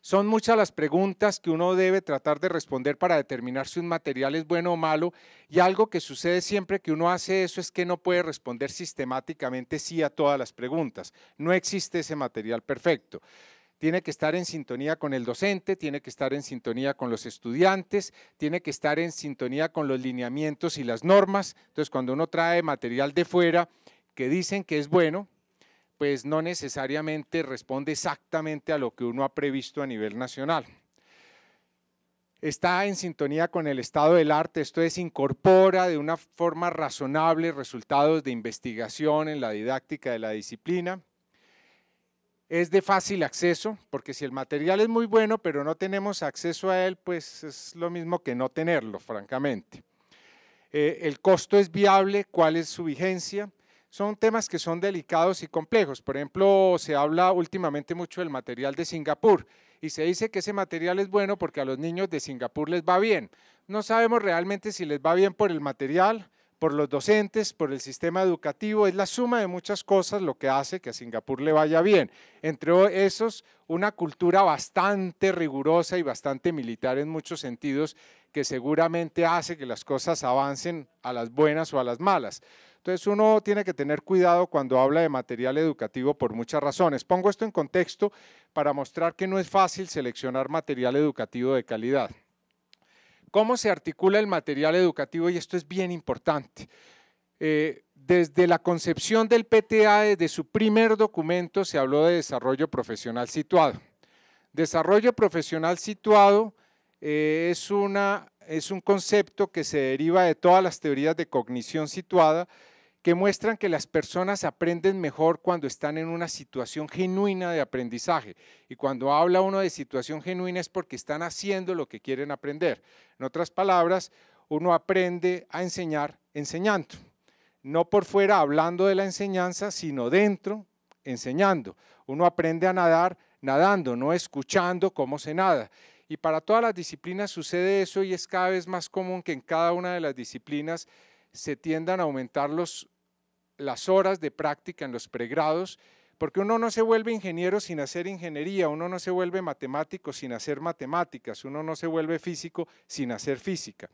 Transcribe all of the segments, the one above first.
Son muchas las preguntas que uno debe tratar de responder para determinar si un material es bueno o malo y algo que sucede siempre que uno hace eso es que no puede responder sistemáticamente sí a todas las preguntas. No existe ese material perfecto. Tiene que estar en sintonía con el docente, tiene que estar en sintonía con los estudiantes, tiene que estar en sintonía con los lineamientos y las normas. Entonces, cuando uno trae material de fuera, que dicen que es bueno, pues no necesariamente responde exactamente a lo que uno ha previsto a nivel nacional. Está en sintonía con el estado del arte, esto es, incorpora de una forma razonable resultados de investigación en la didáctica de la disciplina. Es de fácil acceso, porque si el material es muy bueno, pero no tenemos acceso a él, pues es lo mismo que no tenerlo, francamente. Eh, el costo es viable, cuál es su vigencia, son temas que son delicados y complejos. Por ejemplo, se habla últimamente mucho del material de Singapur y se dice que ese material es bueno porque a los niños de Singapur les va bien. No sabemos realmente si les va bien por el material, por los docentes, por el sistema educativo. Es la suma de muchas cosas lo que hace que a Singapur le vaya bien. Entre esos, una cultura bastante rigurosa y bastante militar en muchos sentidos que seguramente hace que las cosas avancen a las buenas o a las malas. Entonces uno tiene que tener cuidado cuando habla de material educativo por muchas razones. Pongo esto en contexto para mostrar que no es fácil seleccionar material educativo de calidad. ¿Cómo se articula el material educativo? Y esto es bien importante. Eh, desde la concepción del PTA, desde su primer documento, se habló de desarrollo profesional situado. Desarrollo profesional situado eh, es una es un concepto que se deriva de todas las teorías de cognición situada que muestran que las personas aprenden mejor cuando están en una situación genuina de aprendizaje. Y cuando habla uno de situación genuina es porque están haciendo lo que quieren aprender. En otras palabras, uno aprende a enseñar enseñando. No por fuera hablando de la enseñanza, sino dentro enseñando. Uno aprende a nadar nadando, no escuchando cómo se nada. Y para todas las disciplinas sucede eso y es cada vez más común que en cada una de las disciplinas se tiendan a aumentar las horas de práctica en los pregrados, porque uno no se vuelve ingeniero sin hacer ingeniería, uno no se vuelve matemático sin hacer matemáticas, uno no se vuelve físico sin hacer física.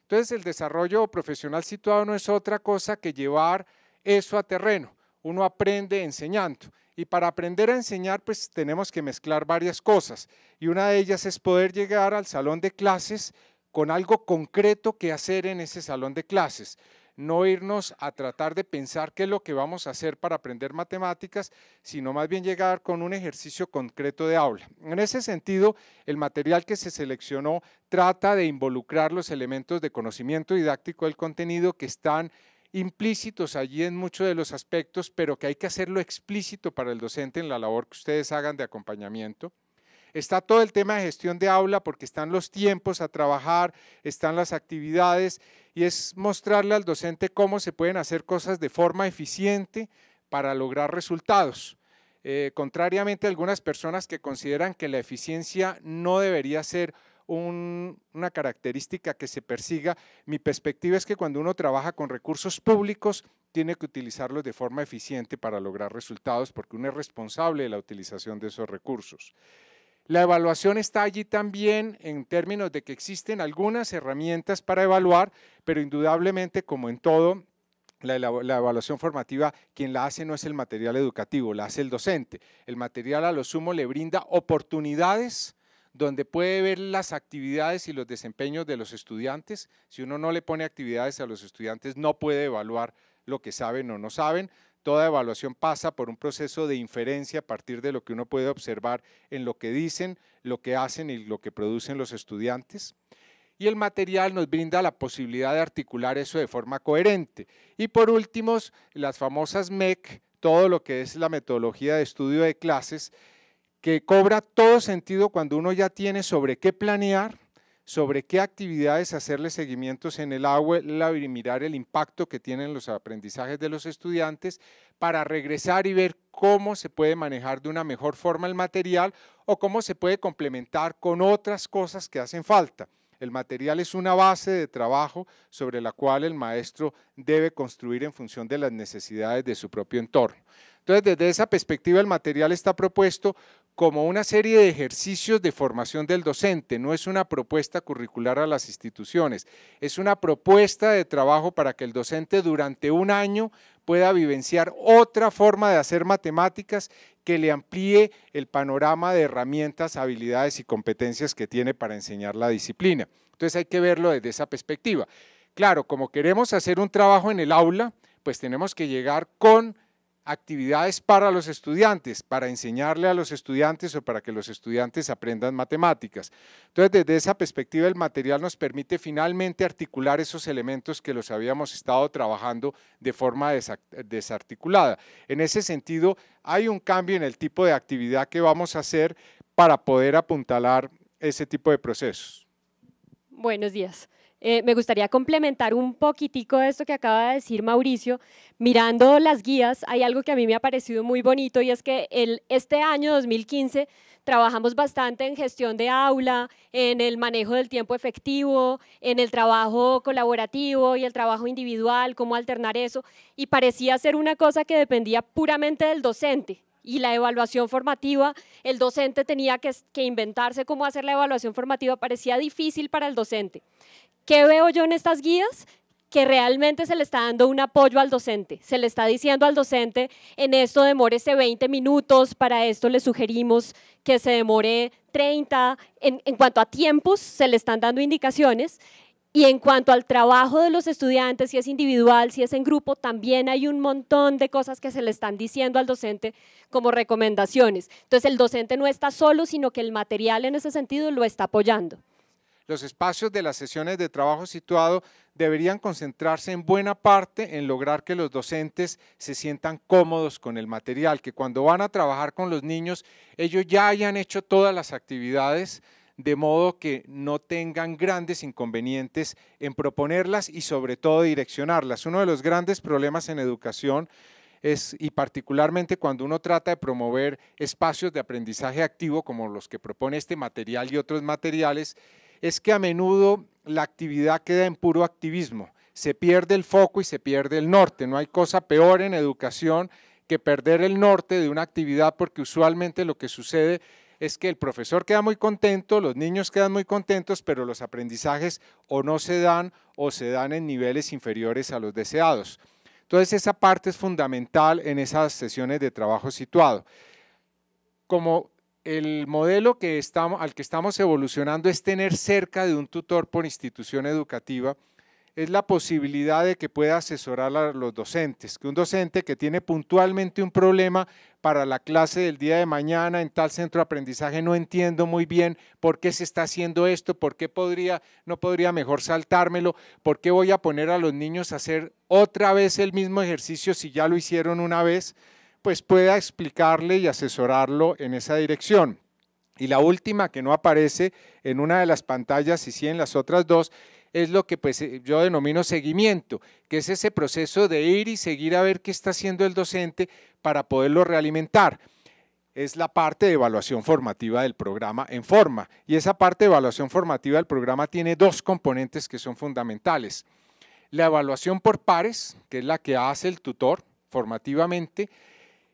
Entonces el desarrollo profesional situado no es otra cosa que llevar eso a terreno uno aprende enseñando. Y para aprender a enseñar, pues tenemos que mezclar varias cosas. Y una de ellas es poder llegar al salón de clases con algo concreto que hacer en ese salón de clases. No irnos a tratar de pensar qué es lo que vamos a hacer para aprender matemáticas, sino más bien llegar con un ejercicio concreto de aula. En ese sentido, el material que se seleccionó trata de involucrar los elementos de conocimiento didáctico del contenido que están implícitos allí en muchos de los aspectos, pero que hay que hacerlo explícito para el docente en la labor que ustedes hagan de acompañamiento. Está todo el tema de gestión de aula porque están los tiempos a trabajar, están las actividades y es mostrarle al docente cómo se pueden hacer cosas de forma eficiente para lograr resultados. Eh, contrariamente a algunas personas que consideran que la eficiencia no debería ser una característica que se persiga. Mi perspectiva es que cuando uno trabaja con recursos públicos, tiene que utilizarlos de forma eficiente para lograr resultados, porque uno es responsable de la utilización de esos recursos. La evaluación está allí también en términos de que existen algunas herramientas para evaluar, pero indudablemente, como en todo, la, evaluación formativa, quien la hace no es el material educativo, la hace el docente. El material a lo sumo le brinda oportunidades donde puede ver las actividades y los desempeños de los estudiantes. Si uno no le pone actividades a los estudiantes, no puede evaluar lo que saben o no saben. Toda evaluación pasa por un proceso de inferencia a partir de lo que uno puede observar en lo que dicen, lo que hacen y lo que producen los estudiantes. Y el material nos brinda la posibilidad de articular eso de forma coherente. Y por último, las famosas MEC, todo lo que es la metodología de estudio de clases, que cobra todo sentido cuando uno ya tiene sobre qué planear, sobre qué actividades hacerle seguimientos en el agua y mirar el impacto que tienen los aprendizajes de los estudiantes para regresar y ver cómo se puede manejar de una mejor forma el material o cómo se puede complementar con otras cosas que hacen falta. El material es una base de trabajo sobre la cual el maestro debe construir en función de las necesidades de su propio entorno. Entonces, desde esa perspectiva, el material está propuesto como una serie de ejercicios de formación del docente, no es una propuesta curricular a las instituciones, es una propuesta de trabajo para que el docente durante un año pueda vivenciar otra forma de hacer matemáticas que le amplíe el panorama de herramientas, habilidades y competencias que tiene para enseñar la disciplina. Entonces hay que verlo desde esa perspectiva. Claro, como queremos hacer un trabajo en el aula, pues tenemos que llegar con actividades para los estudiantes, para enseñarle a los estudiantes o para que los estudiantes aprendan matemáticas. Entonces, desde esa perspectiva, el material nos permite finalmente articular esos elementos que los habíamos estado trabajando de forma desarticulada. En ese sentido, hay un cambio en el tipo de actividad que vamos a hacer para poder apuntalar ese tipo de procesos. Buenos días. Eh, me gustaría complementar un poquitico de esto que acaba de decir Mauricio. Mirando las guías, hay algo que a mí me ha parecido muy bonito y es que este año 2015 trabajamos bastante en gestión de aula, en el manejo del tiempo efectivo, en el trabajo colaborativo y el trabajo individual, cómo alternar eso. Y parecía ser una cosa que dependía puramente del docente y la evaluación formativa, el docente tenía que, inventarse cómo hacer la evaluación formativa, parecía difícil para el docente. ¿Qué veo yo en estas guías? que realmente se le está dando un apoyo al docente, se le está diciendo al docente, en esto demórese este 20 minutos, para esto le sugerimos que se demore 30, en cuanto a tiempos se le están dando indicaciones, y en cuanto al trabajo de los estudiantes, si es individual, si es en grupo, también hay un montón de cosas que se le están diciendo al docente como recomendaciones. Entonces el docente no está solo, sino que el material en ese sentido lo está apoyando. Los espacios de las sesiones de trabajo situado deberían concentrarse en buena parte en lograr que los docentes se sientan cómodos con el material, que cuando van a trabajar con los niños ellos ya hayan hecho todas las actividades de modo que no tengan grandes inconvenientes en proponerlas y sobre todo direccionarlas. Uno de los grandes problemas en educación es, y particularmente cuando uno trata de promover espacios de aprendizaje activo como los que propone este material y otros materiales, es que a menudo la actividad queda en puro activismo. Se pierde el foco y se pierde el norte. No hay cosa peor en educación que perder el norte de una actividad porque usualmente lo que sucede es que el profesor queda muy contento, los niños quedan muy contentos, pero los aprendizajes o no se dan o se dan en niveles inferiores a los deseados. Entonces esa parte es fundamental en esas sesiones de trabajo situado. Como el modelo al que estamos evolucionando es tener cerca de un tutor por institución educativa, es la posibilidad de que pueda asesorar a los docentes, que un docente que tiene puntualmente un problema para la clase del día de mañana en tal centro de aprendizaje, no entiendo muy bien por qué se está haciendo esto, por qué podría, no podría mejor saltármelo, por qué voy a poner a los niños a hacer otra vez el mismo ejercicio si ya lo hicieron una vez, pues pueda explicarle y asesorarlo en esa dirección. Y la última que no aparece en una de las pantallas y sí en las otras dos es lo que pues, eh, yo denomino seguimiento, que es ese proceso de ir y seguir a ver qué está haciendo el docente para poderlo realimentar. Es la parte de evaluación formativa del programa en forma. Y esa parte de evaluación formativa del programa tiene dos componentes que son fundamentales. La evaluación por pares, que es la que hace el tutor formativamente,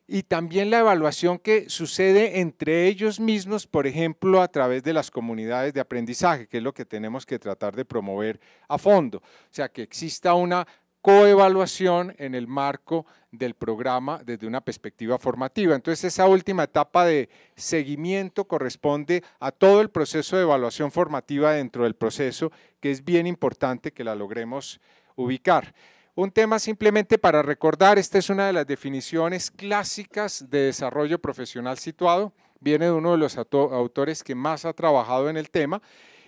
y también la evaluación que sucede entre ellos mismos, por ejemplo, a través de las comunidades de aprendizaje, que es lo que tenemos que tratar de promover a fondo. O sea, que exista una coevaluación en el marco del programa desde una perspectiva formativa. Entonces, esa última etapa de seguimiento corresponde a todo el proceso de evaluación formativa dentro del proceso, que es bien importante que la logremos ubicar. Un tema simplemente para recordar, esta es una de las definiciones clásicas de desarrollo profesional situado, viene de uno de los autores que más ha trabajado en el tema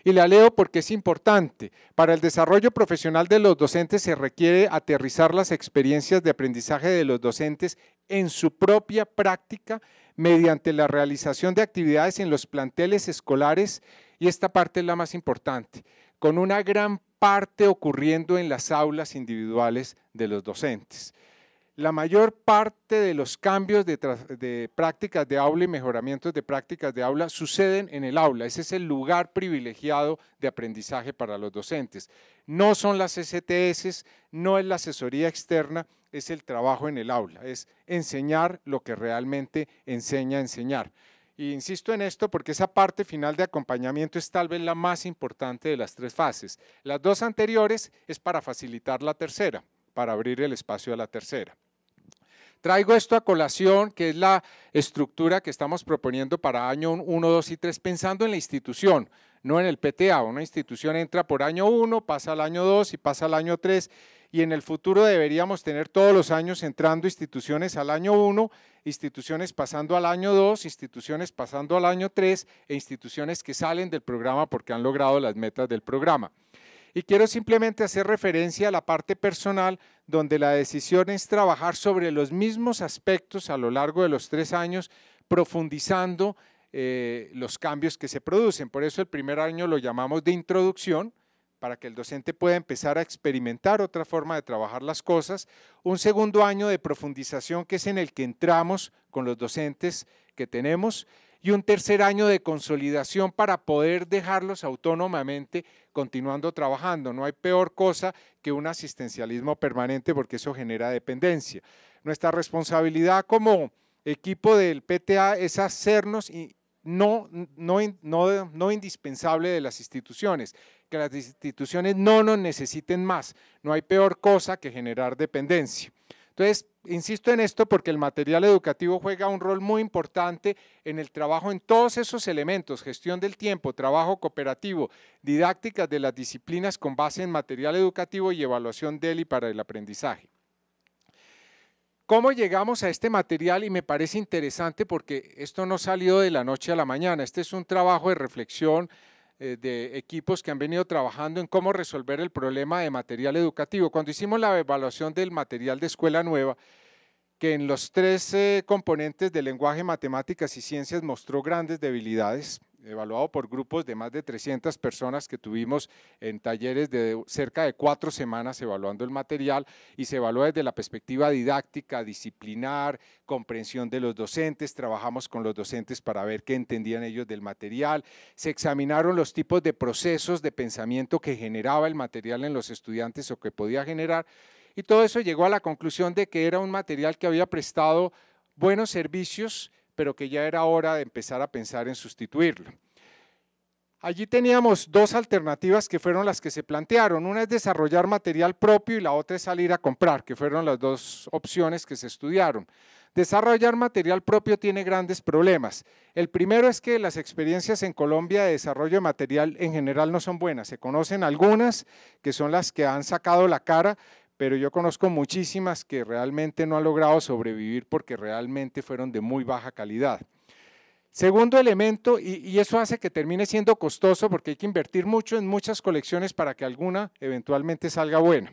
y la leo porque es importante. Para el desarrollo profesional de los docentes se requiere aterrizar las experiencias de aprendizaje de los docentes en su propia práctica mediante la realización de actividades en los planteles escolares y esta parte es la más importante, con una gran parte ocurriendo en las aulas individuales de los docentes. La mayor parte de los cambios de, prácticas de aula y mejoramientos de prácticas de aula suceden en el aula. Ese es el lugar privilegiado de aprendizaje para los docentes. No son las STS, no es la asesoría externa, es el trabajo en el aula, es enseñar lo que realmente enseña a enseñar insisto en esto porque esa parte final de acompañamiento es tal vez la más importante de las tres fases. Las dos anteriores es para facilitar la tercera, para abrir el espacio a la tercera. Traigo esto a colación, que es la estructura que estamos proponiendo para año 1, 2 y 3, pensando en la institución, no en el PTA. Una institución entra por año 1, pasa al año 2 y pasa al año 3 y en el futuro deberíamos tener todos los años entrando instituciones al año 1, instituciones pasando al año 2, instituciones pasando al año 3 e instituciones que salen del programa porque han logrado las metas del programa. Y quiero simplemente hacer referencia a la parte personal, donde la decisión es trabajar sobre los mismos aspectos a lo largo de los tres años, profundizando eh, los cambios que se producen. Por eso el primer año lo llamamos de introducción, para que el docente pueda empezar a experimentar otra forma de trabajar las cosas, un segundo año de profundización que es en el que entramos con los docentes que tenemos y un tercer año de consolidación para poder dejarlos autónomamente continuando trabajando. No hay peor cosa que un asistencialismo permanente porque eso genera dependencia. Nuestra responsabilidad como equipo del PTA es hacernos no, no indispensable de las instituciones, que las instituciones no nos necesiten más. No hay peor cosa que generar dependencia. Entonces, insisto en esto porque el material educativo juega un rol muy importante en el trabajo en todos esos elementos, gestión del tiempo, trabajo cooperativo, didácticas de las disciplinas con base en material educativo y evaluación de y para el aprendizaje. ¿Cómo llegamos a este material? Y me parece interesante porque esto no salió de la noche a la mañana, este es un trabajo de reflexión, eh, de equipos que han venido trabajando en cómo resolver el problema de material educativo. Cuando hicimos la evaluación del material de escuela nueva, que en los tres componentes de lenguaje, matemáticas y ciencias mostró grandes debilidades, evaluado por grupos de más de 300 personas que tuvimos en talleres de cerca de cuatro semanas evaluando el material y se evaluó desde la perspectiva didáctica, disciplinar, comprensión de los docentes, trabajamos con los docentes para ver qué entendían ellos del material, se examinaron los tipos de procesos de pensamiento que generaba el material en los estudiantes o que podía generar y todo eso llegó a la conclusión de que era un material que había prestado buenos servicios, pero que ya era hora de empezar a pensar en sustituirlo. Allí teníamos dos alternativas que fueron las que se plantearon. Una es desarrollar material propio y la otra es salir a comprar, que fueron las dos opciones que se estudiaron. Desarrollar material propio tiene grandes problemas. El primero es que las experiencias en Colombia de desarrollo de material en general no son buenas. Se conocen algunas, que son las que han sacado la cara, pero yo conozco muchísimas que realmente no han logrado sobrevivir porque realmente fueron de muy baja calidad. Segundo elemento, y, eso hace que termine siendo costoso porque hay que invertir mucho en muchas colecciones para que alguna eventualmente salga buena.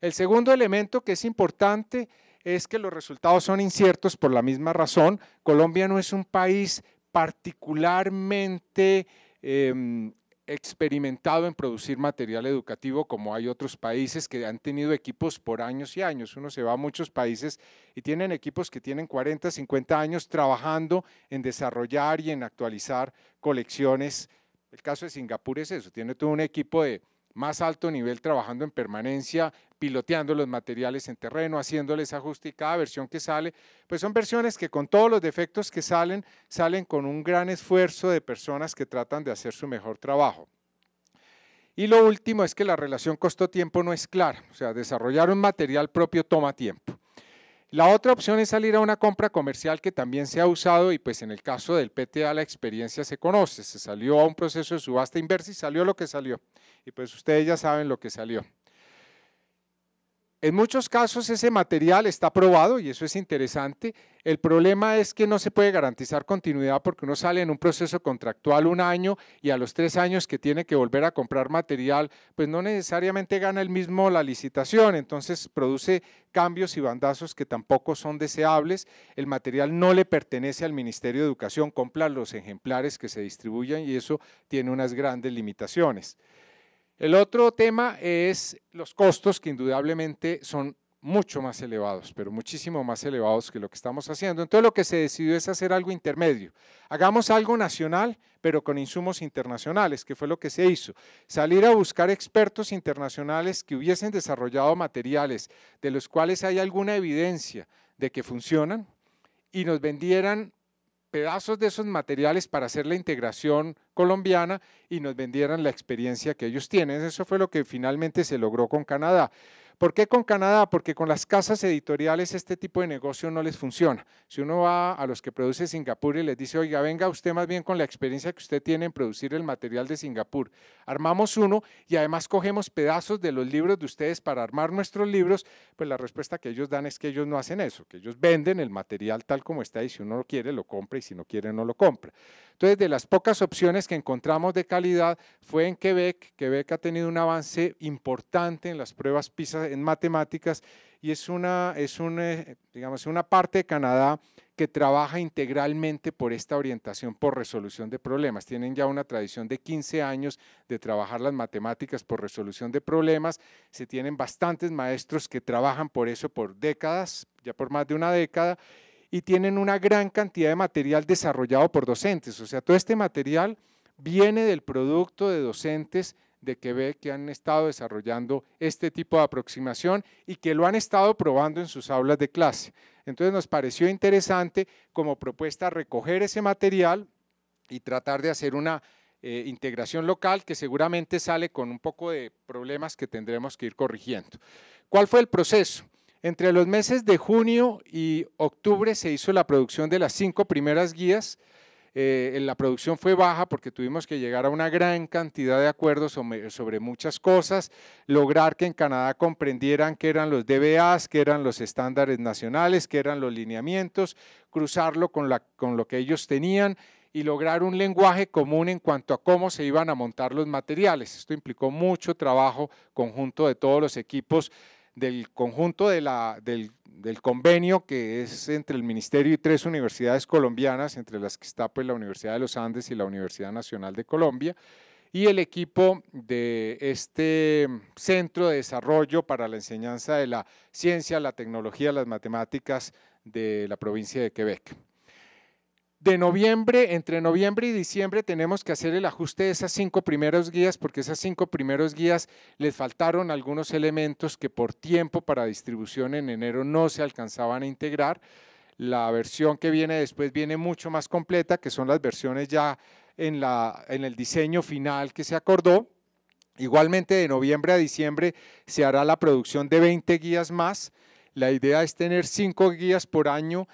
El segundo elemento que es importante es que los resultados son inciertos por la misma razón. Colombia no es un país particularmente em, experimentado en producir material educativo como hay otros países que han tenido equipos por años y años. Uno se va a muchos países y tienen equipos que tienen 40, 50 años trabajando en desarrollar y en actualizar colecciones. El caso de Singapur es eso, tiene todo un equipo de más alto nivel trabajando en permanencia, piloteando los materiales en terreno, haciéndoles ajuste y cada versión que sale, pues son versiones que con todos los defectos que salen, salen con un gran esfuerzo de personas que tratan de hacer su mejor trabajo. Y lo último es que la relación costo-tiempo no es clara, o sea, desarrollar un material propio toma tiempo. La otra opción es salir a una compra comercial que también se ha usado y pues en el caso del PTA la experiencia se conoce, se salió a un proceso de subasta inversa y salió lo que salió. Y pues ustedes ya saben lo que salió. En muchos casos ese material está aprobado y eso es interesante. El problema es que no se puede garantizar continuidad porque uno sale en un proceso contractual un año y a los tres años que tiene que volver a comprar material, pues no necesariamente gana el mismo la licitación, entonces produce cambios y bandazos que tampoco son deseables. El material no le pertenece al Ministerio de Educación, compra los ejemplares que se distribuyen y eso tiene unas grandes limitaciones. El otro tema es los costos que indudablemente son mucho más elevados, pero muchísimo más elevados que lo que estamos haciendo. Entonces lo que se decidió es hacer algo intermedio. Hagamos algo nacional, pero con insumos internacionales, que fue lo que se hizo. Salir a buscar expertos internacionales que hubiesen desarrollado materiales de los cuales hay alguna evidencia de que funcionan y nos vendieran pedazos de esos materiales para hacer la integración colombiana y nos vendieran la experiencia que ellos tienen. Eso fue lo que finalmente se logró con Canadá. ¿Por qué con Canadá? Porque con las casas editoriales este tipo de negocio no les funciona. Si uno va a los que produce Singapur y les dice, oiga, venga usted más bien con la experiencia que usted tiene en producir el material de Singapur, armamos uno y además cogemos pedazos de los libros de ustedes para armar nuestros libros, pues la respuesta que ellos dan es que ellos no hacen eso, que ellos venden el material tal como está y si uno lo quiere lo compra y si no quiere no lo compra. Entonces, de las pocas opciones que encontramos de calidad fue en Quebec. Quebec ha tenido un avance importante en las pruebas PISA en matemáticas y es una, es eh, digamos, una parte de Canadá que trabaja integralmente por esta orientación por resolución de problemas. Tienen ya una tradición de 15 años de trabajar las matemáticas por resolución de problemas. Se tienen bastantes maestros que trabajan por eso por décadas, ya por más de una década, y tienen una gran cantidad de material desarrollado por docentes. O sea, todo este material viene del producto de docentes de que ve que han estado desarrollando este tipo de aproximación y que lo han estado probando en sus aulas de clase. Entonces nos pareció interesante como propuesta recoger ese material y tratar de hacer una eh, integración local que seguramente sale con un poco de problemas que tendremos que ir corrigiendo. ¿Cuál fue el proceso? Entre los meses de junio y octubre se hizo la producción de las cinco primeras guías, eh, la producción fue baja porque tuvimos que llegar a una gran cantidad de acuerdos sobre, muchas cosas, lograr que en Canadá comprendieran qué eran los DBAs, qué eran los estándares nacionales, qué eran los lineamientos, cruzarlo con lo que ellos tenían y lograr un lenguaje común en cuanto a cómo se iban a montar los materiales. Esto implicó mucho trabajo conjunto de todos los equipos del conjunto de la, del, convenio que es entre el Ministerio y tres universidades colombianas, entre las que está pues, la Universidad de los Andes y la Universidad Nacional de Colombia, y el equipo de este Centro de Desarrollo para la Enseñanza de la Ciencia, la Tecnología, las Matemáticas de la provincia de Quebec de noviembre, entre noviembre y diciembre tenemos que hacer el ajuste de esas cinco primeros guías porque esas cinco primeros guías les faltaron algunos elementos que por tiempo para distribución en enero no se alcanzaban a integrar. La versión que viene después viene mucho más completa, que son las versiones ya en, la, en el diseño final que se acordó. Igualmente, de noviembre a diciembre se hará la producción de 20 guías más. La idea es tener cinco guías por año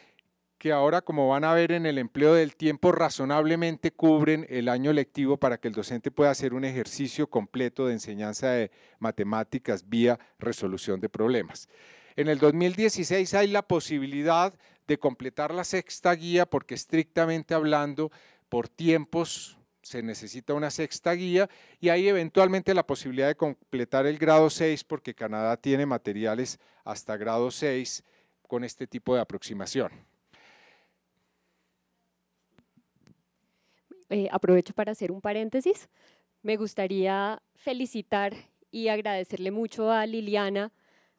que ahora, como van a ver en el empleo del tiempo, razonablemente cubren el año lectivo para que el docente pueda hacer un ejercicio completo de enseñanza de matemáticas vía resolución de problemas. En el 2016 hay la posibilidad de completar la sexta guía porque estrictamente hablando, por tiempos se necesita una sexta guía y hay eventualmente la posibilidad de completar el grado 6 porque Canadá tiene materiales hasta grado 6 con este tipo de aproximación. Eh, aprovecho para hacer un paréntesis. Me gustaría felicitar y agradecerle mucho a Liliana,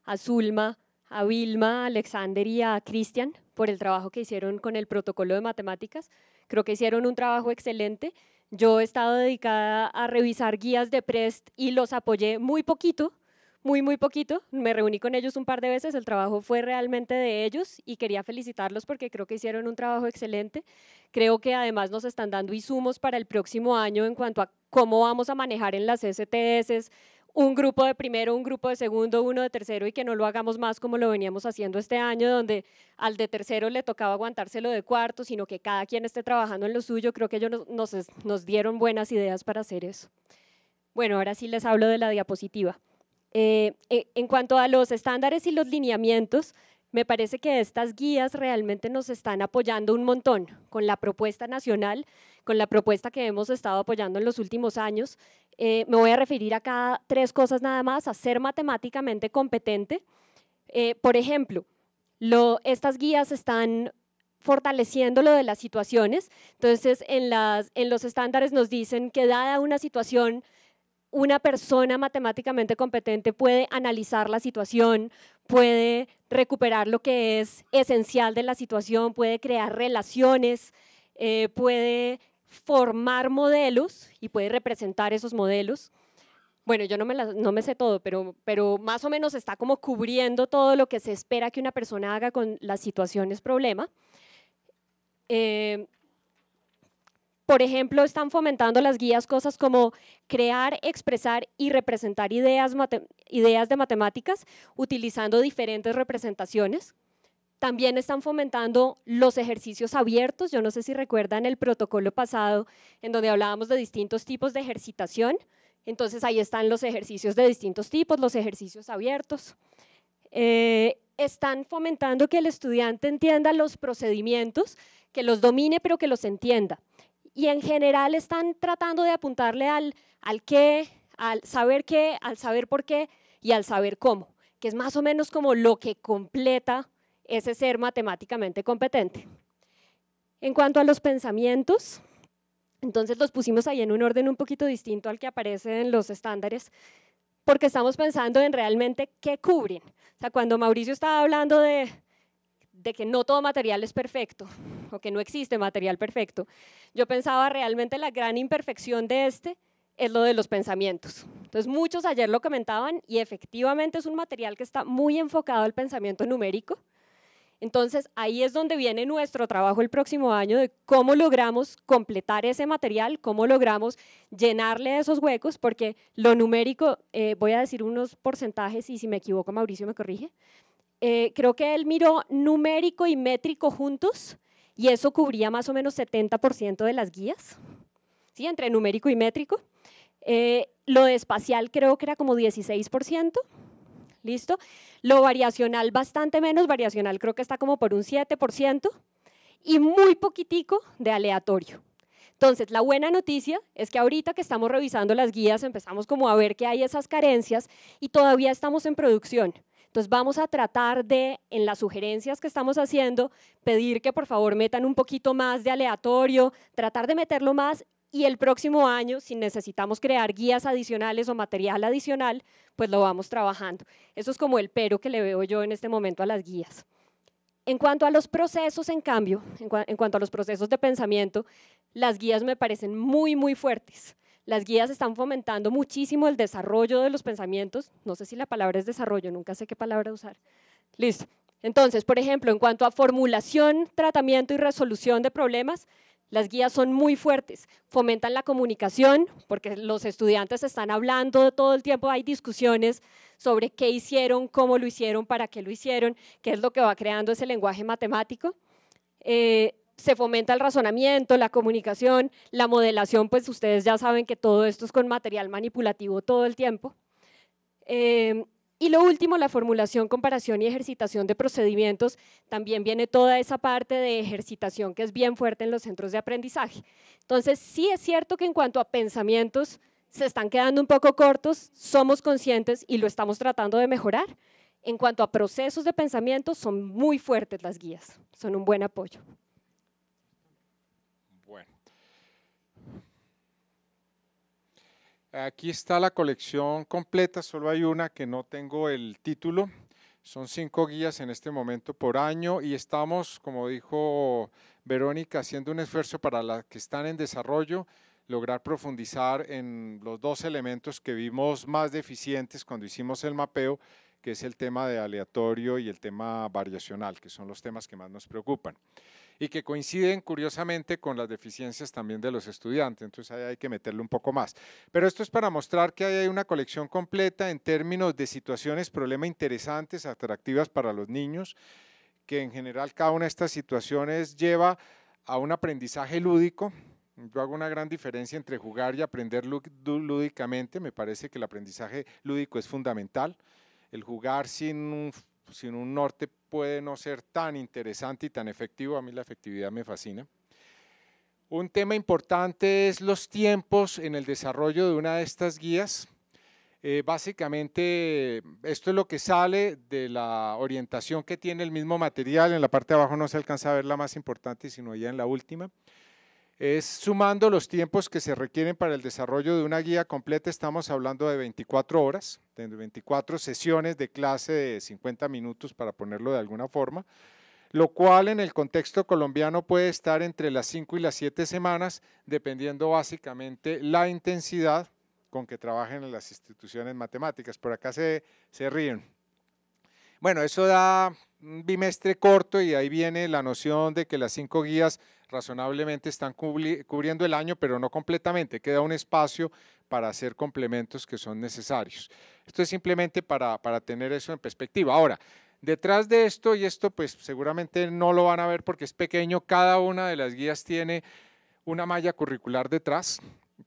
a Zulma, a Vilma, a Alexander y a Cristian por el trabajo que hicieron con el protocolo de matemáticas. Creo que hicieron un trabajo excelente. Yo he estado dedicada a revisar guías de PREST y los apoyé muy poquito, muy, muy poquito. Me reuní con ellos un par de veces, el trabajo fue realmente de ellos y quería felicitarlos porque creo que hicieron un trabajo excelente. Creo que además nos están dando insumos para el próximo año en cuanto a cómo vamos a manejar en las STS un grupo de primero, un grupo de segundo, uno de tercero y que no lo hagamos más como lo veníamos haciendo este año, donde al de tercero le tocaba aguantárselo de cuarto, sino que cada quien esté trabajando en lo suyo. Creo que ellos nos, nos dieron buenas ideas para hacer eso. Bueno, ahora sí les hablo de la diapositiva. Eh, eh, en cuanto a los estándares y los lineamientos, me parece que estas guías realmente nos están apoyando un montón con la propuesta nacional, con la propuesta que hemos estado apoyando en los últimos años. Eh, me voy a referir a tres cosas nada más, a ser matemáticamente competente. por ejemplo, estas guías están fortaleciendo lo de las situaciones. Entonces, en, en los estándares nos dicen que dada una situación una persona matemáticamente competente puede analizar la situación, puede recuperar lo que es esencial de la situación, puede crear relaciones, eh, puede formar modelos y puede representar esos modelos. Bueno, yo no me, sé todo, pero, más o menos está como cubriendo todo lo que se espera que una persona haga con las situaciones problema. Eh, por ejemplo, están fomentando las guías cosas como crear, expresar y representar ideas, ideas de matemáticas utilizando diferentes representaciones. También están fomentando los ejercicios abiertos. Yo no sé si recuerdan el protocolo pasado en donde hablábamos de distintos tipos de ejercitación. Entonces ahí están los ejercicios de distintos tipos, los ejercicios abiertos. Eh, están fomentando que el estudiante entienda los procedimientos, que los domine pero que los entienda y en general están tratando de apuntarle al, al qué, al saber qué, al saber por qué y al saber cómo, que es más o menos como lo que completa ese ser matemáticamente competente. En cuanto a los pensamientos, entonces los pusimos ahí en un orden un poquito distinto al que aparece en los estándares, porque estamos pensando en realmente qué cubren. O sea, cuando Mauricio estaba hablando de que no todo material es perfecto, o que no existe material perfecto, yo pensaba realmente la gran imperfección de este es lo de los pensamientos. Entonces muchos ayer lo comentaban y efectivamente es un material que está muy enfocado al pensamiento numérico. Entonces ahí es donde viene nuestro trabajo el próximo año de cómo logramos completar ese material, cómo logramos llenarle esos huecos, porque lo numérico, eh, voy a decir unos porcentajes y si me equivoco Mauricio me corrige, eh, creo que él miró numérico y métrico juntos y eso cubría más o menos 70% de las guías, ¿sí? entre numérico y métrico. Eh, lo espacial creo que era como 16%, ¿listo? Lo variacional bastante menos, variacional creo que está como por un 7%, y muy poquitico de aleatorio. Entonces, la buena noticia es que ahorita que estamos revisando las guías, empezamos como a ver que hay esas carencias y todavía estamos en producción. Entonces vamos a tratar de, en las sugerencias que estamos haciendo, pedir que por favor metan un poquito más de aleatorio, tratar de meterlo más y el próximo año, si necesitamos crear guías adicionales o material adicional, pues lo vamos trabajando. Eso es como el pero que le veo yo en este momento a las guías. En cuanto a los procesos, en cambio, en, en cuanto a los procesos de pensamiento, las guías me parecen muy, muy fuertes. Las guías están fomentando muchísimo el desarrollo de los pensamientos. No sé si la palabra es desarrollo, nunca sé qué palabra usar. Listo. Entonces, por ejemplo, en cuanto a formulación, tratamiento y resolución de problemas, las guías son muy fuertes, fomentan la comunicación, porque los estudiantes están hablando todo el tiempo, hay discusiones sobre qué hicieron, cómo lo hicieron, para qué lo hicieron, qué es lo que va creando ese lenguaje matemático. Eh, se fomenta el razonamiento, la comunicación, la modelación, pues ustedes ya saben que todo esto es con material manipulativo todo el tiempo. Em, y lo último, la formulación, comparación y ejercitación de procedimientos, también viene toda esa parte de ejercitación que es bien fuerte en los centros de aprendizaje. Entonces, sí es cierto que en cuanto a pensamientos se están quedando un poco cortos, somos conscientes y lo estamos tratando de mejorar. En cuanto a procesos de pensamiento, son muy fuertes las guías, son un buen apoyo. Aquí está la colección completa, solo hay una que no tengo el título. Son cinco guías en este momento por año y estamos, como dijo Verónica, haciendo un esfuerzo para las que están en desarrollo, lograr profundizar en los dos elementos que vimos más deficientes cuando hicimos el mapeo, que es el tema de aleatorio y el tema variacional, que son los temas que más nos preocupan y que coinciden curiosamente con las deficiencias también de los estudiantes. Entonces ahí hay que meterle un poco más. Pero esto es para mostrar que hay una colección completa en términos de situaciones, problema interesantes, atractivas para los niños, que en general cada una de estas situaciones lleva a un aprendizaje lúdico, yo hago una gran diferencia entre jugar y aprender lúdicamente. Me parece que el aprendizaje lúdico es fundamental. El jugar sin en un norte puede no ser tan interesante y tan efectivo. A mí la efectividad me fascina. Un tema importante es los tiempos en el desarrollo de una de estas guías. Eh, básicamente, esto es lo que sale de la orientación que tiene el mismo material. En la parte de abajo no se alcanza a ver la más importante, sino ya en la última. Es sumando los tiempos que se requieren para el desarrollo de una guía completa, estamos hablando de 24 horas, de 24 sesiones de clase de 50 minutos, para ponerlo de alguna forma, lo cual en el contexto colombiano puede estar entre las 5 y las 7 semanas, dependiendo básicamente la intensidad con que trabajen las instituciones matemáticas. Por acá se, se ríen. Bueno, eso da un bimestre corto y ahí viene la noción de que las cinco guías razonablemente están cubriendo el año, pero no completamente. Queda un espacio para hacer complementos que son necesarios. Esto es simplemente para, para tener eso en perspectiva. Ahora, Detrás de esto, y esto pues seguramente no lo van a ver porque es pequeño, cada una de las guías tiene una malla curricular detrás.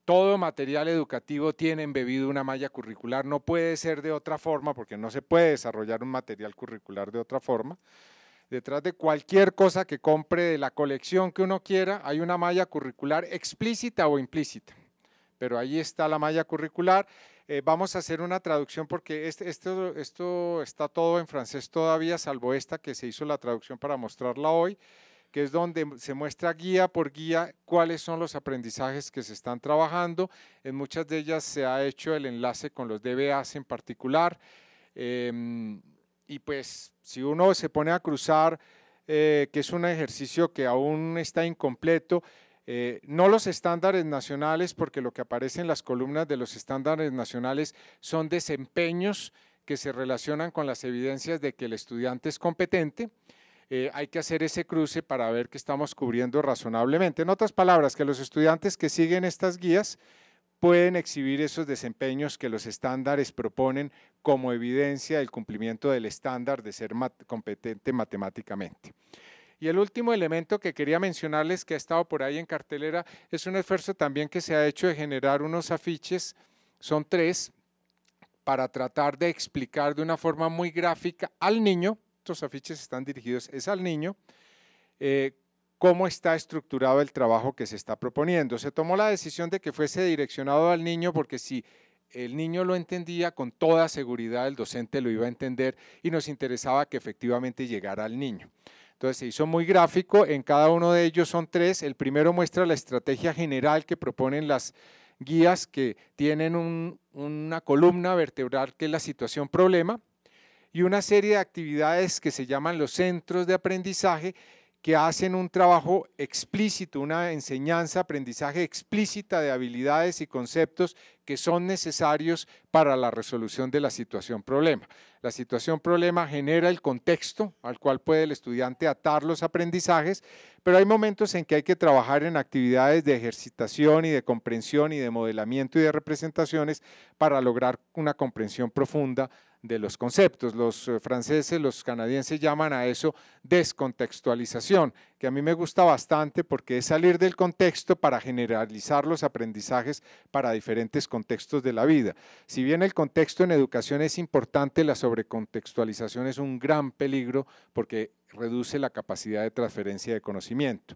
Todo material educativo tiene embebido una malla curricular, no puede ser de otra forma porque no se puede desarrollar un material curricular de otra forma. Detrás de cualquier cosa que compre de la colección que uno quiera, hay una malla curricular explícita o implícita. Pero ahí está la malla curricular. Eh, vamos a hacer una traducción porque este, esto, esto está todo en francés todavía, salvo esta que se hizo la traducción para mostrarla hoy que es donde se muestra guía por guía cuáles son los aprendizajes que se están trabajando. En muchas de ellas se ha hecho el enlace con los DBAs en particular. Em, y pues si uno se pone a cruzar, eh, que es un ejercicio que aún está incompleto, eh, no los estándares nacionales, porque lo que aparece en las columnas de los estándares nacionales son desempeños que se relacionan con las evidencias de que el estudiante es competente. Eh, hay que hacer ese cruce para ver que estamos cubriendo razonablemente. En otras palabras, que los estudiantes que siguen estas guías pueden exhibir esos desempeños que los estándares proponen como evidencia del cumplimiento del estándar de ser competente matemáticamente. Y el último elemento que quería mencionarles que ha estado por ahí en cartelera es un esfuerzo también que se ha hecho de generar unos afiches, son tres, para tratar de explicar de una forma muy gráfica al niño, estos afiches están dirigidos es al niño, eh, cómo está estructurado el trabajo que se está proponiendo. Se tomó la decisión de que fuese direccionado al niño porque si el niño lo entendía, con toda seguridad el docente lo iba a entender y nos interesaba que efectivamente llegara al niño. Entonces se hizo muy gráfico, en cada uno de ellos son tres. El primero muestra la estrategia general que proponen las guías que tienen una columna vertebral que es la situación problema y una serie de actividades que se llaman los centros de aprendizaje que hacen un trabajo explícito, una enseñanza, aprendizaje explícita de habilidades y conceptos que son necesarios para la resolución de la situación problema. La situación problema genera el contexto al cual puede el estudiante atar los aprendizajes, pero hay momentos en que hay que trabajar en actividades de ejercitación y de comprensión y de modelamiento y de representaciones para lograr una comprensión profunda de los conceptos. Los eh, franceses, los canadienses llaman a eso descontextualización, que a mí me gusta bastante porque es salir del contexto para generalizar los aprendizajes para diferentes contextos de la vida. Si bien el contexto en educación es importante, la sobrecontextualización es un gran peligro porque reduce la capacidad de transferencia de conocimiento.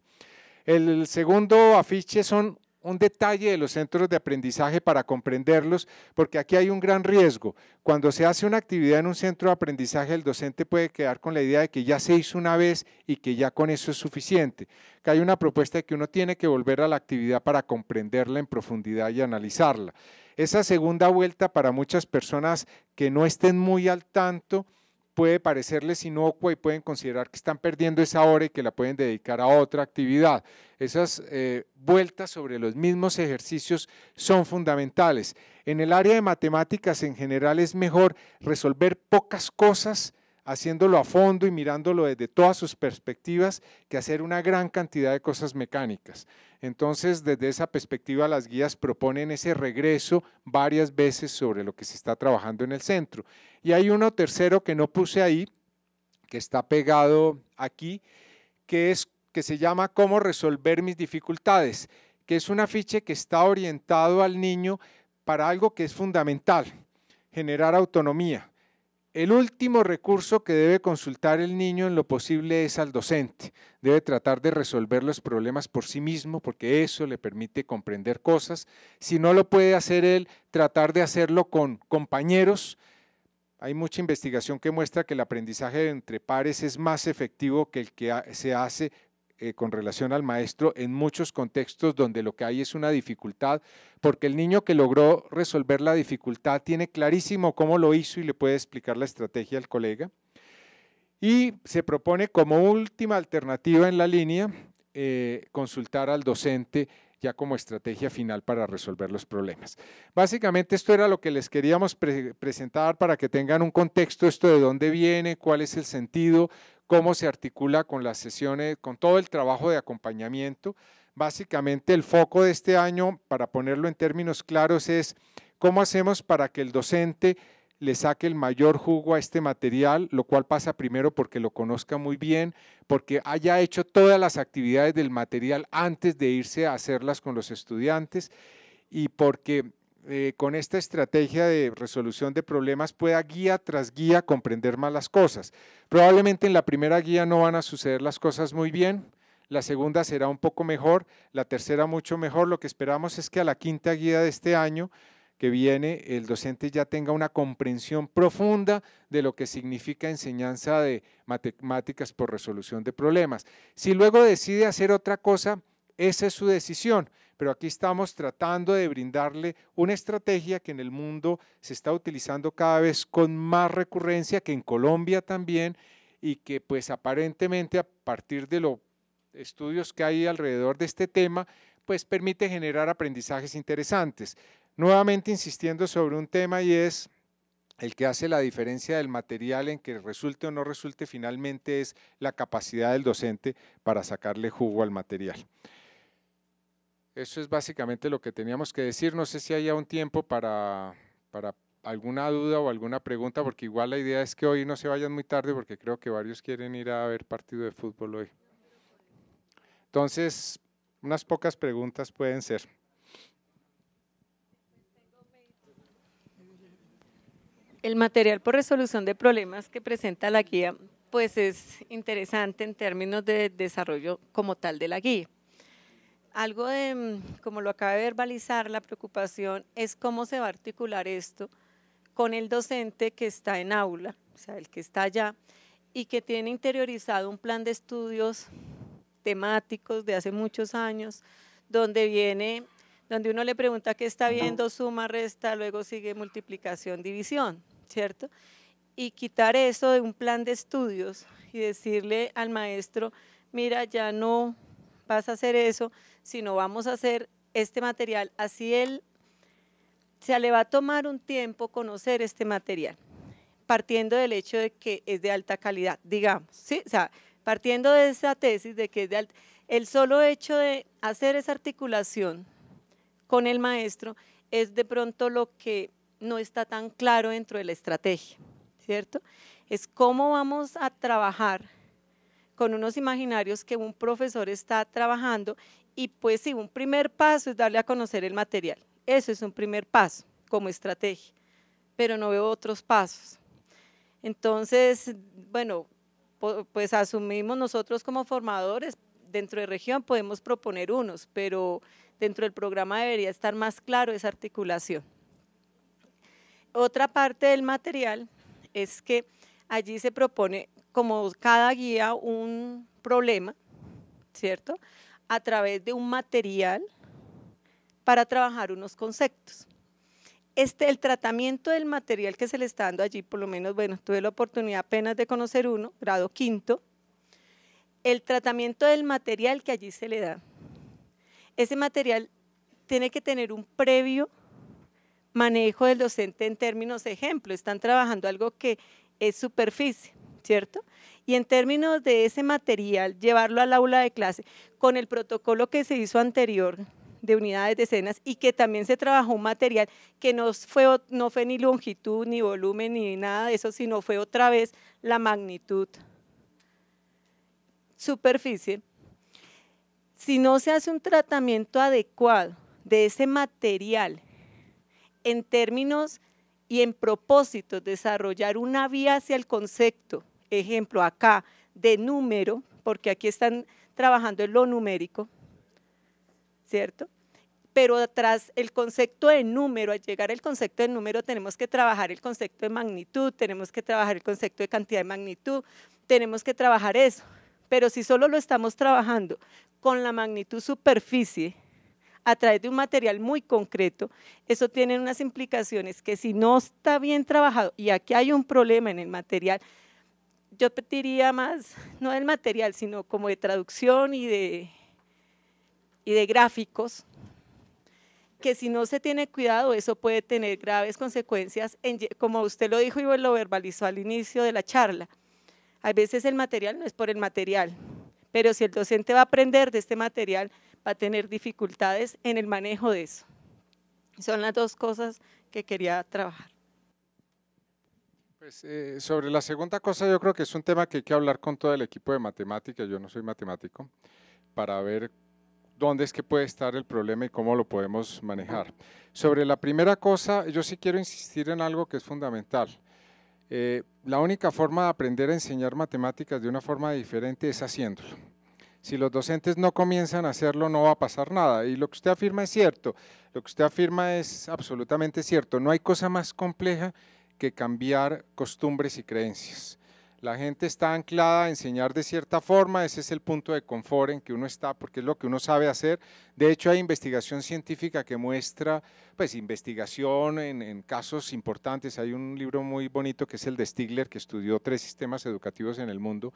El segundo afiche son un detalle de los centros de aprendizaje para comprenderlos, porque aquí hay un gran riesgo. Cuando se hace una actividad en un centro de aprendizaje, el docente puede quedar con la idea de que ya se hizo una vez y que ya con eso es suficiente. Que hay una propuesta de que uno tiene que volver a la actividad para comprenderla en profundidad y analizarla. Esa segunda vuelta para muchas personas que no estén muy al tanto, puede parecerles inocua y pueden considerar que están perdiendo esa hora y que la pueden dedicar a otra actividad. Esas eh, vueltas sobre los mismos ejercicios son fundamentales. En el área de matemáticas en general es mejor resolver pocas cosas haciéndolo a fondo y mirándolo desde todas sus perspectivas que hacer una gran cantidad de cosas mecánicas. Entonces, desde esa perspectiva, las guías proponen ese regreso varias veces sobre lo que se está trabajando en el centro. Y hay uno tercero que no puse ahí, que está pegado aquí, que, es, que se llama Cómo resolver mis dificultades, que es un afiche que está orientado al niño para algo que es fundamental, generar autonomía. El último recurso que debe consultar el niño en lo posible es al docente. Debe tratar de resolver los problemas por sí mismo porque eso le permite comprender cosas. Si no lo puede hacer él, tratar de hacerlo con compañeros. Hay mucha investigación que muestra que el aprendizaje entre pares es más efectivo que el que se hace eh, con relación al maestro en muchos contextos donde lo que hay es una dificultad, porque el niño que logró resolver la dificultad tiene clarísimo cómo lo hizo y le puede explicar la estrategia al colega. Y se propone como última alternativa en la línea eh, consultar al docente ya como estrategia final para resolver los problemas. Básicamente esto era lo que les queríamos presentar para que tengan un contexto, esto de dónde viene, cuál es el sentido, cómo se articula con las sesiones, con todo el trabajo de acompañamiento. Básicamente el foco de este año, para ponerlo en términos claros, es cómo hacemos para que el docente le saque el mayor jugo a este material, lo cual pasa primero porque lo conozca muy bien, porque haya hecho todas las actividades del material antes de irse a hacerlas con los estudiantes y porque eh, con esta estrategia de resolución de problemas pueda guía tras guía comprender más las cosas. Probablemente en la primera guía no van a suceder las cosas muy bien, la segunda será un poco mejor, la tercera mucho mejor. Lo que esperamos es que a la quinta guía de este año que viene el docente ya tenga una comprensión profunda de lo que significa enseñanza de matemáticas por resolución de problemas. Si luego decide hacer otra cosa, esa es su decisión pero aquí estamos tratando de brindarle una estrategia que en el mundo se está utilizando cada vez con más recurrencia, que en Colombia también, y que pues aparentemente a partir de los estudios que hay alrededor de este tema, pues permite generar aprendizajes interesantes. Nuevamente insistiendo sobre un tema y es el que hace la diferencia del material en que resulte o no resulte finalmente es la capacidad del docente para sacarle jugo al material. Eso es básicamente lo que teníamos que decir. No sé si haya un tiempo para, para alguna duda o alguna pregunta, porque igual la idea es que hoy no se vayan muy tarde, porque creo que varios quieren ir a ver partido de fútbol hoy. Entonces, unas pocas preguntas pueden ser. El material por resolución de problemas que presenta la guía, pues es interesante en términos de desarrollo como tal de la guía. Algo de, mm, como lo acaba de verbalizar, la preocupación es cómo se va a articular esto con el docente que está en aula, o sea, el que está allá, y que tiene interiorizado un plan de estudios temáticos de hace muchos años, donde viene, donde uno le pregunta qué está viendo, suma, resta, luego sigue multiplicación, división, ¿cierto? Y quitar eso de un plan de estudios y decirle al maestro, mira, ya no vas a hacer eso, sino vamos a hacer este material, así él se le va a tomar un tiempo conocer este material, partiendo del hecho de que es de alta calidad, digamos, ¿sí? O sea, partiendo de esa tesis de que es de el solo hecho de hacer esa articulación con el maestro es de pronto lo que no está tan claro dentro de la estrategia, ¿cierto? Es cómo vamos a trabajar con unos imaginarios que un profesor está trabajando y pues sí, un primer paso es darle a conocer el material. Eso es un primer paso como estrategia, pero no veo otros pasos. Entonces, bueno, pues asumimos nosotros como formadores, dentro de región podemos proponer unos, pero dentro del programa debería estar más claro esa articulación. Otra parte del material es que allí se propone como cada guía, un problema, ¿cierto? A través de un material para trabajar unos conceptos. Este, el tratamiento del material que se le está dando allí, por lo menos, bueno, tuve la oportunidad apenas de conocer uno, grado quinto, el tratamiento del material que allí se le da. Ese material tiene que tener un previo manejo del docente en términos de ejemplo. Están trabajando algo que es superficie, ¿cierto? y en términos de ese material, llevarlo al aula de clase con el protocolo que se hizo anterior de unidades de decenas y que también se trabajó un material que no fue, no fue ni longitud, ni volumen, ni nada de eso, sino fue otra vez la magnitud. Superficie. Si no se hace un tratamiento adecuado de ese material en términos y en propósito desarrollar una vía hacia el concepto ejemplo, acá de número, porque aquí están trabajando en lo numérico, ¿cierto? Pero tras el concepto de número, al llegar al concepto de número, tenemos que trabajar el concepto de magnitud, tenemos que trabajar el concepto de cantidad de magnitud, tenemos que trabajar eso. Pero si solo lo estamos trabajando con la magnitud superficie, a través de un material muy concreto, eso tiene unas implicaciones que si no está bien trabajado, y aquí hay un problema en el material, yo pediría más, no del material, sino como de traducción y de, y de gráficos, que si no se tiene cuidado, eso puede tener graves consecuencias, como usted lo dijo y lo verbalizó al inicio de la charla. A veces el material no es por el material, pero si el docente va a aprender de este material, va a tener dificultades en el manejo de eso. Son las dos cosas que quería trabajar. Pues, eh, sobre la segunda cosa, yo creo que es un tema que hay que hablar con todo el equipo de matemática, yo no soy matemático, para ver dónde es que puede estar el problema y cómo lo podemos manejar. Sobre la primera cosa, yo sí quiero insistir en algo que es fundamental. Eh, la única forma de aprender a enseñar matemáticas de una forma diferente es haciéndolo. Si los docentes no comienzan a hacerlo, no va a pasar nada. Y lo que usted afirma es cierto, lo que usted afirma es absolutamente cierto. No hay cosa más compleja que cambiar costumbres y creencias. La gente está anclada a enseñar de cierta forma, ese es el punto de confort en que uno está, porque es lo que uno sabe hacer. De hecho, hay investigación científica que muestra, pues, investigación en, casos importantes. Hay un libro muy bonito que es el de Stigler, que estudió tres sistemas educativos en el mundo,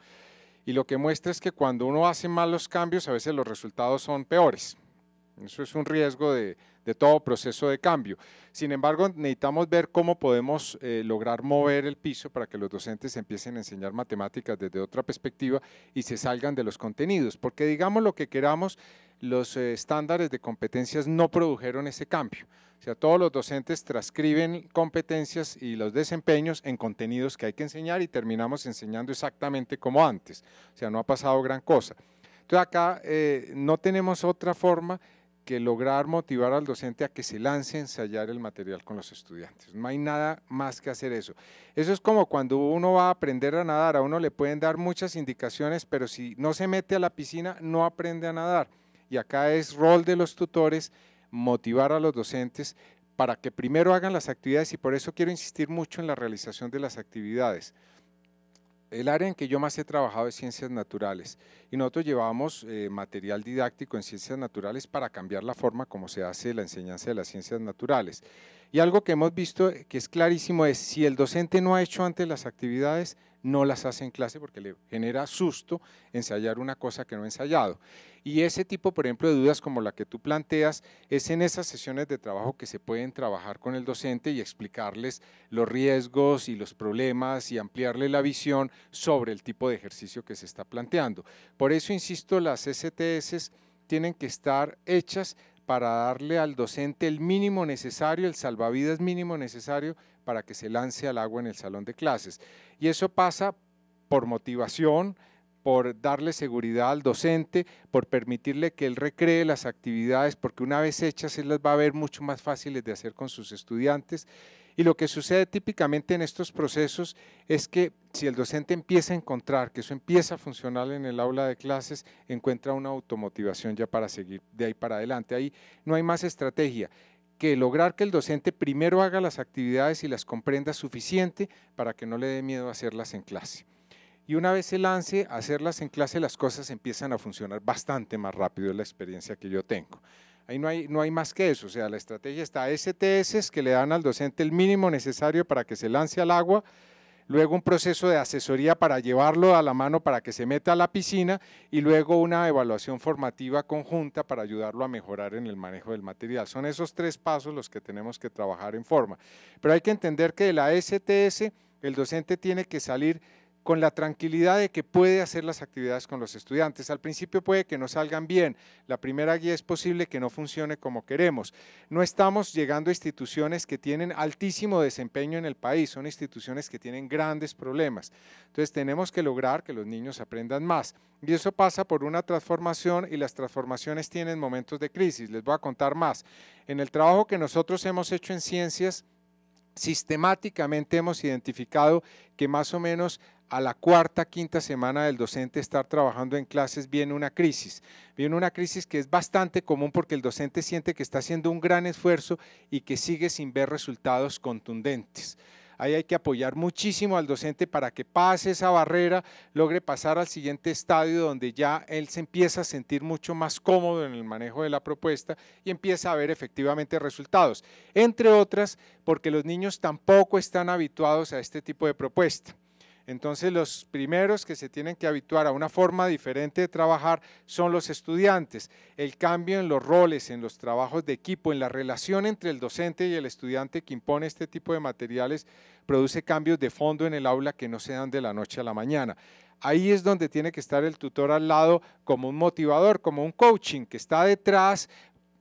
y lo que muestra es que cuando uno hace mal los cambios, a veces los resultados son peores. Eso es un riesgo de, de todo proceso de cambio. Sin embargo, necesitamos ver cómo podemos eh, lograr mover el piso para que los docentes empiecen a enseñar matemáticas desde otra perspectiva y se salgan de los contenidos, porque digamos lo que queramos, los eh, estándares de competencias no produjeron ese cambio. O sea, todos los docentes transcriben competencias y los desempeños en contenidos que hay que enseñar y terminamos enseñando exactamente como antes. O sea, no ha pasado gran cosa. Entonces acá eh, no tenemos otra forma que lograr motivar al docente a que se lance a ensayar el material con los estudiantes. No hay nada más que hacer eso. Eso es como cuando uno va a aprender a nadar, a uno le pueden dar muchas indicaciones, pero si no se mete a la piscina, no aprende a nadar. Y acá es rol de los tutores motivar a los docentes para que primero hagan las actividades y por eso quiero insistir mucho en la realización de las actividades el área en que yo más he trabajado es ciencias naturales y nosotros llevamos eh, material didáctico en ciencias naturales para cambiar la forma como se hace la enseñanza de las ciencias naturales. Y algo que hemos visto que es clarísimo es si el docente no ha hecho antes las actividades, no las hace en clase porque le genera susto ensayar una cosa que no ha ensayado. Y ese tipo, por ejemplo, de dudas como la que tú planteas, es en esas sesiones de trabajo que se pueden trabajar con el docente y explicarles los riesgos y los problemas y ampliarle la visión sobre el tipo de ejercicio que se está planteando. Por eso, insisto, las STS tienen que estar hechas para darle al docente el mínimo necesario, el salvavidas mínimo necesario para que se lance al agua en el salón de clases. Y eso pasa por motivación, por darle seguridad al docente, por permitirle que él recree las actividades, porque una vez hechas él las va a ver mucho más fáciles de hacer con sus estudiantes. Y lo que sucede típicamente en estos procesos es que si el docente empieza a encontrar que eso empieza a funcionar en el aula de clases, encuentra una automotivación ya para seguir de ahí para adelante. Ahí no hay más estrategia que lograr que el docente primero haga las actividades y las comprenda suficiente para que no le dé miedo hacerlas en clase. Y una vez se lance a hacerlas en clase, las cosas empiezan a funcionar bastante más rápido, es la experiencia que yo tengo. Ahí no hay, no hay más que eso, o sea, la estrategia está STS que le dan al docente el mínimo necesario para que se lance al agua, luego un proceso de asesoría para llevarlo a la mano para que se meta a la piscina y luego una evaluación formativa conjunta para ayudarlo a mejorar en el manejo del material. Son esos tres pasos los que tenemos que trabajar en forma. Pero hay que entender que de la STS el docente tiene que salir con la tranquilidad de que puede hacer las actividades con los estudiantes. Al principio puede que no salgan bien, la primera guía es posible que no funcione como queremos. No estamos llegando a instituciones que tienen altísimo desempeño en el país, son instituciones que tienen grandes problemas. Entonces tenemos que lograr que los niños aprendan más. Y eso pasa por una transformación y las transformaciones tienen momentos de crisis. Les voy a contar más. En el trabajo que nosotros hemos hecho en ciencias, sistemáticamente hemos identificado que más o menos a la cuarta, quinta semana del docente estar trabajando en clases viene una crisis. Viene una crisis que es bastante común porque el docente siente que está haciendo un gran esfuerzo y que sigue sin ver resultados contundentes. Ahí hay que apoyar muchísimo al docente para que pase esa barrera, logre pasar al siguiente estadio donde ya él se empieza a sentir mucho más cómodo en el manejo de la propuesta y empieza a ver efectivamente resultados. Entre otras, porque los niños tampoco están habituados a este tipo de propuesta. Entonces los primeros que se tienen que habituar a una forma diferente de trabajar son los estudiantes. El cambio en los roles, en los trabajos de equipo, en la relación entre el docente y el estudiante que impone este tipo de materiales produce cambios de fondo en el aula que no se dan de la noche a la mañana. Ahí es donde tiene que estar el tutor al lado como un motivador, como un coaching que está detrás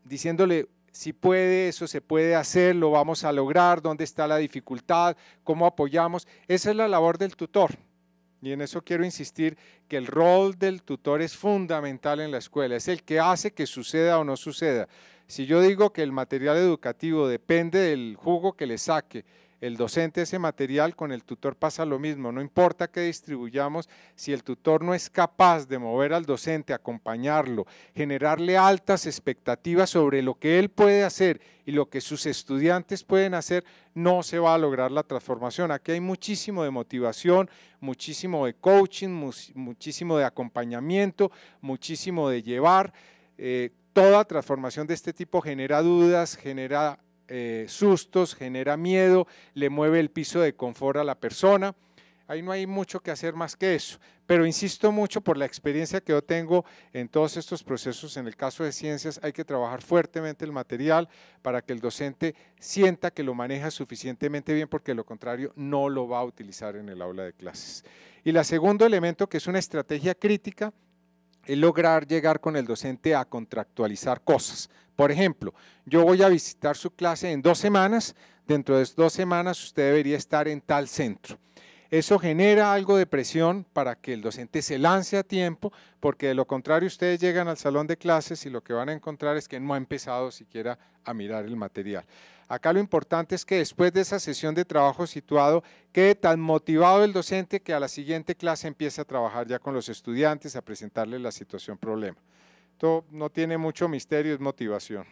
diciéndole si puede, eso se puede hacer, lo vamos a lograr, dónde está la dificultad, cómo apoyamos. Esa es la labor del tutor. Y en eso quiero insistir que el rol del tutor es fundamental en la escuela, es el que hace que suceda o no suceda. Si yo digo que el material educativo depende del jugo que le saque el docente ese material, con el tutor pasa lo mismo, no importa que distribuyamos, si el tutor no es capaz de mover al docente, acompañarlo, generarle altas expectativas sobre lo que él puede hacer y lo que sus estudiantes pueden hacer, no se va a lograr la transformación. Aquí hay muchísimo de motivación, muchísimo de coaching, muchísimo de acompañamiento, muchísimo de llevar. Eh, toda transformación de este tipo genera dudas, genera eh, sustos, genera miedo, le mueve el piso de confort a la persona. Ahí no hay mucho que hacer más que eso. Pero insisto mucho por la experiencia que yo tengo en todos estos procesos. En el caso de ciencias hay que trabajar fuertemente el material para que el docente sienta que lo maneja suficientemente bien porque lo contrario no lo va a utilizar en el aula de clases. Y el segundo elemento que es una estrategia crítica es lograr llegar con el docente a contractualizar cosas. Por ejemplo, yo voy a visitar su clase en dos semanas, dentro de dos semanas usted debería estar en tal centro. Eso genera algo de presión para que el docente se lance a tiempo, porque de lo contrario ustedes llegan al salón de clases y lo que van a encontrar es que no ha empezado siquiera a mirar el material. Acá lo importante es que después de esa sesión de trabajo situado, quede tan motivado el docente que a la siguiente clase empiece a trabajar ya con los estudiantes, a presentarles la situación problema no tiene mucho misterio, es motivación.